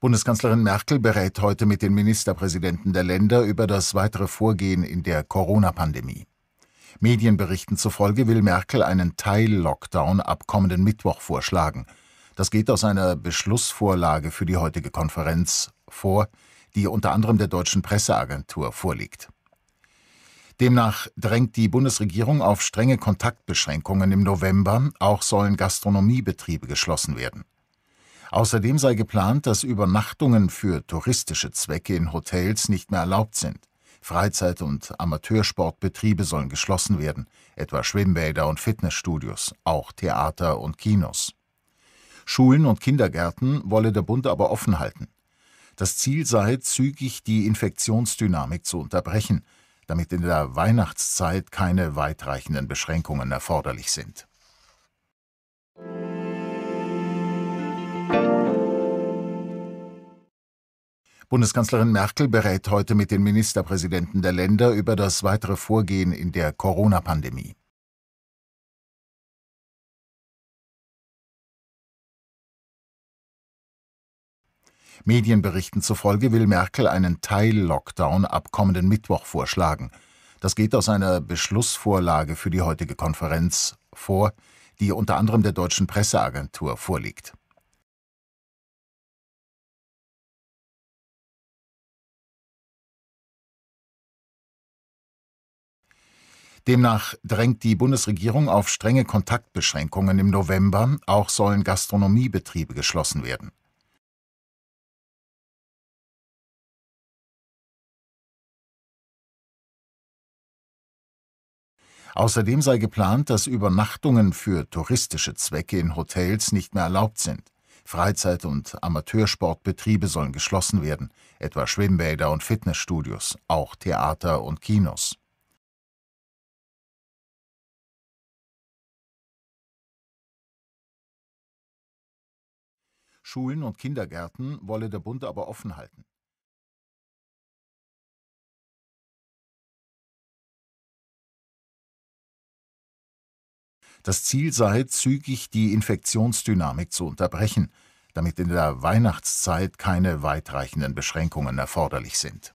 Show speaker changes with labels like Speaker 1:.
Speaker 1: Bundeskanzlerin Merkel berät heute mit den Ministerpräsidenten der Länder über das weitere Vorgehen in der Corona-Pandemie. Medienberichten zufolge will Merkel einen Teil-Lockdown ab kommenden Mittwoch vorschlagen. Das geht aus einer Beschlussvorlage für die heutige Konferenz vor, die unter anderem der deutschen Presseagentur vorliegt. Demnach drängt die Bundesregierung auf strenge Kontaktbeschränkungen im November, auch sollen Gastronomiebetriebe geschlossen werden. Außerdem sei geplant, dass Übernachtungen für touristische Zwecke in Hotels nicht mehr erlaubt sind. Freizeit- und Amateursportbetriebe sollen geschlossen werden, etwa Schwimmbäder und Fitnessstudios, auch Theater und Kinos. Schulen und Kindergärten wolle der Bund aber offen halten. Das Ziel sei, zügig die Infektionsdynamik zu unterbrechen, damit in der Weihnachtszeit keine weitreichenden Beschränkungen erforderlich sind Bundeskanzlerin Merkel berät heute mit den Ministerpräsidenten der
Speaker 2: Länder über das weitere Vorgehen in der Corona-Pandemie. Medienberichten zufolge will Merkel einen Teil-Lockdown ab kommenden Mittwoch
Speaker 1: vorschlagen. Das geht aus einer Beschlussvorlage für die heutige Konferenz vor,
Speaker 2: die unter anderem der deutschen Presseagentur vorliegt. Demnach drängt die Bundesregierung auf strenge Kontaktbeschränkungen im November, auch sollen Gastronomiebetriebe geschlossen werden. Außerdem sei geplant, dass Übernachtungen
Speaker 1: für touristische Zwecke in Hotels nicht mehr erlaubt sind. Freizeit- und Amateursportbetriebe sollen geschlossen werden, etwa Schwimmbäder und Fitnessstudios, auch Theater
Speaker 2: und Kinos. Schulen und Kindergärten wolle der Bund aber offen halten. Das Ziel sei, zügig die Infektionsdynamik zu unterbrechen, damit in der Weihnachtszeit
Speaker 1: keine weitreichenden Beschränkungen erforderlich sind